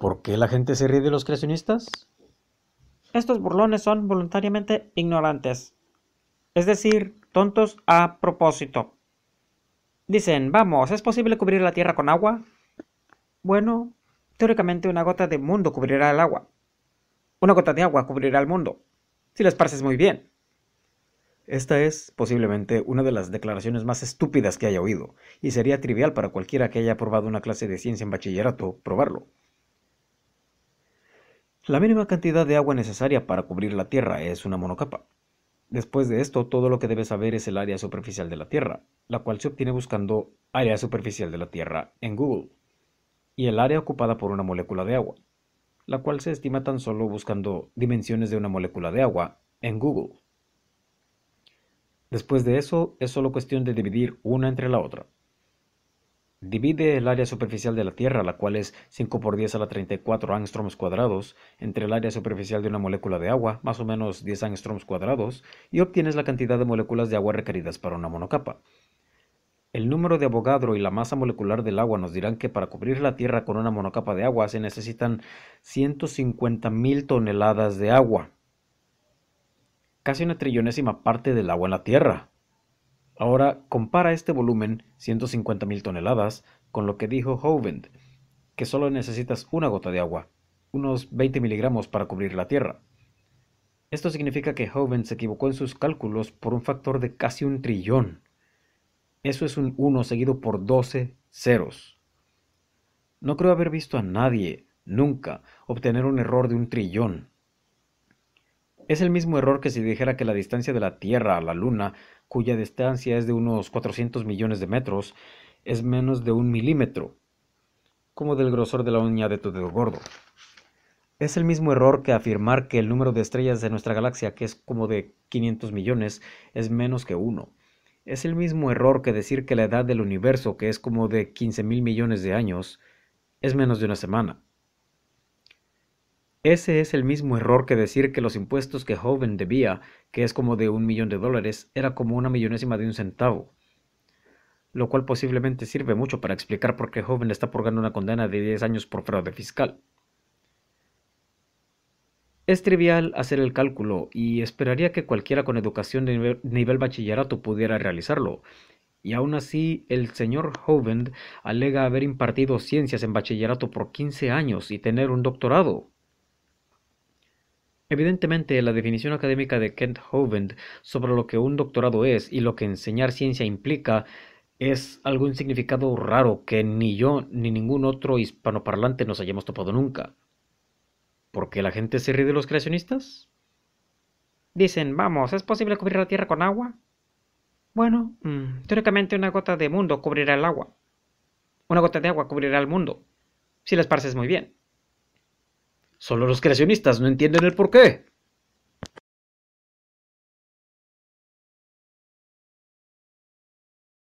¿Por qué la gente se ríe de los creacionistas? Estos burlones son voluntariamente ignorantes, es decir, tontos a propósito. Dicen, vamos, ¿es posible cubrir la Tierra con agua? Bueno, teóricamente una gota de mundo cubrirá el agua. Una gota de agua cubrirá el mundo, si les parece muy bien. Esta es posiblemente una de las declaraciones más estúpidas que haya oído, y sería trivial para cualquiera que haya probado una clase de ciencia en bachillerato probarlo. La mínima cantidad de agua necesaria para cubrir la Tierra es una monocapa. Después de esto, todo lo que debes saber es el área superficial de la Tierra, la cual se obtiene buscando área superficial de la Tierra en Google, y el área ocupada por una molécula de agua, la cual se estima tan solo buscando dimensiones de una molécula de agua en Google. Después de eso, es solo cuestión de dividir una entre la otra. Divide el área superficial de la Tierra, la cual es 5 por 10 a la 34 angstroms cuadrados, entre el área superficial de una molécula de agua, más o menos 10 angstroms cuadrados, y obtienes la cantidad de moléculas de agua requeridas para una monocapa. El número de abogadro y la masa molecular del agua nos dirán que para cubrir la Tierra con una monocapa de agua se necesitan 150.000 toneladas de agua. Casi una trillonésima parte del agua en la Tierra. Ahora compara este volumen, 150.000 toneladas, con lo que dijo Hovind, que solo necesitas una gota de agua, unos 20 miligramos para cubrir la Tierra. Esto significa que Hovind se equivocó en sus cálculos por un factor de casi un trillón. Eso es un 1 seguido por 12 ceros. No creo haber visto a nadie, nunca, obtener un error de un trillón. Es el mismo error que si dijera que la distancia de la Tierra a la Luna, cuya distancia es de unos 400 millones de metros, es menos de un milímetro, como del grosor de la uña de tu dedo gordo. Es el mismo error que afirmar que el número de estrellas de nuestra galaxia, que es como de 500 millones, es menos que uno. Es el mismo error que decir que la edad del universo, que es como de 15 mil millones de años, es menos de una semana. Ese es el mismo error que decir que los impuestos que joven debía, que es como de un millón de dólares, era como una millonésima de un centavo. Lo cual posiblemente sirve mucho para explicar por qué joven está purgando una condena de 10 años por fraude fiscal. Es trivial hacer el cálculo y esperaría que cualquiera con educación de nivel, bachillerato pudiera realizarlo. Y aún así, el señor Hovind alega haber impartido ciencias en bachillerato por 15 años y tener un doctorado. Evidentemente, la definición académica de Kent Hovind sobre lo que un doctorado es y lo que enseñar ciencia implica es algún significado raro que ni yo ni ningún otro hispanoparlante nos hayamos topado nunca. ¿Por qué la gente se ríe de los creacionistas? Dicen, vamos, ¿es posible cubrir la Tierra con agua? Bueno, mm, teóricamente una gota de mundo cubrirá el agua. Una gota de agua cubrirá el mundo. Si les esparces muy bien. Solo los creacionistas no entienden el porqué.